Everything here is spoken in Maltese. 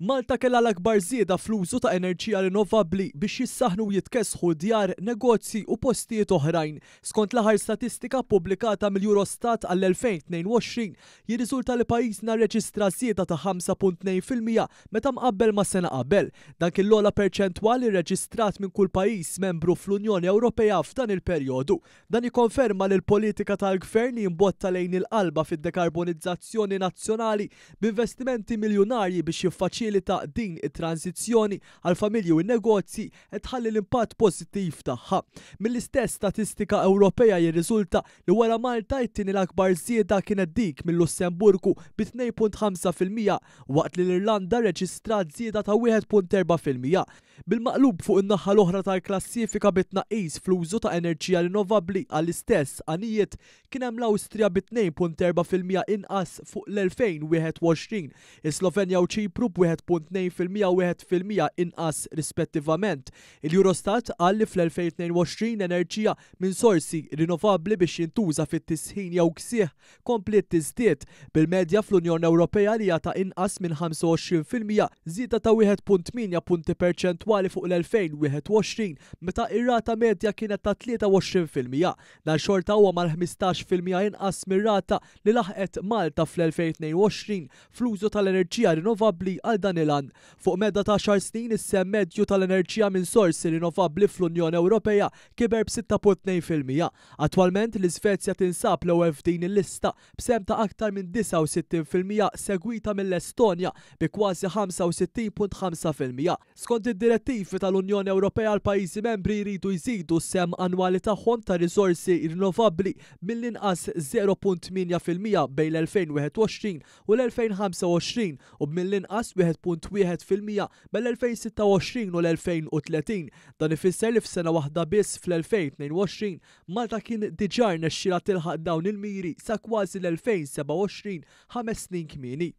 Malta kellha l-akbar zieda fl-użu ta' enerġija rinnovabbli biex jissaħnu jitkesħu djar, negozji u postijiet oħrajn. Skont l-aħħar statistika pubblikata mill-Eurostat għall-2022, jirriżulta li pajjiżna reġistra zieda ta' 5.2% meta mqabbel ma' sena qabel. Dan kien l perċentwali reġistrat minn kull pajjiż membru fl-Unjoni Ewropea f'dan il-perjodu. Dan ikkonferma li l-politika tal-gvern jimbotta lejn il-qalba fid-dekarbonizzazzjoni nazzjonali b'investimenti miljonarji biex jiffaċċi ta' din it tranzizjoni għal familji u n-negozji qed tħalli l-impatt pożittiv tagħha. Mill-istess statistika Ewropea jirriżulta li wara Malta it l-akbar zieda kienet dik mill-Lussemburgu bi 2.5% waqt li l-Irlanda reġistrat zieda ta' 1.4%. Bil-maqlub fuq in-naħa l-oħra tal-klassifika bi fl-użu ta' enerġija rinnovabbli għall-istess għanijiet kien hemm l-Awstrija bi 2.4% inqas fuq l-2021, is-Slovenja u Ċipru b 1.2% inqas rispettivament. Il-Eurostat qal li fl-2022 enerġija minn sorsi rinnovabbli biex jintuża fit-tisħin jew ksieħ komplet tiżdied bil-medja fl-Unjoni Ewropea li jata inqas minn 25% zita ta' 1.8 punti perċentwali fuq l-2021 meta ir-rata medja kienet ta' 23%. Dan xorta huwa mal-15% inqas mir-rata li laħqet Malta fl-2022 fl-użu tal-enerġija rinnovabbli għal dan il-an. Fuq medda ta' xar snin issem medju tal-enerġija minn sorsi rinnovabbli fl-Unjoni Ewropea kiber b-6.2%. Attualment l-Svezja tinsab l-ewwel f'din il-lista b'sem ta' aktar minn 69% segwita mill-Estonja bi kważi 65.5%. Skont id-direttivi tal-Unjoni Ewropea l-pajjiżi membri jridu jżidu sem annwali tagħhom ta' risorsi rinnovabbli mill-inqas 0.8% bejn l-2021 u l-2025 u mill-inqas 1.1% mill-2026 u l-2030. Dan ifisser li f'sena waħda biss fl-2022 Malta kien diġar nexxila tilħaq dawn il-miri sa kważi l-2027 ħames snin kmieni.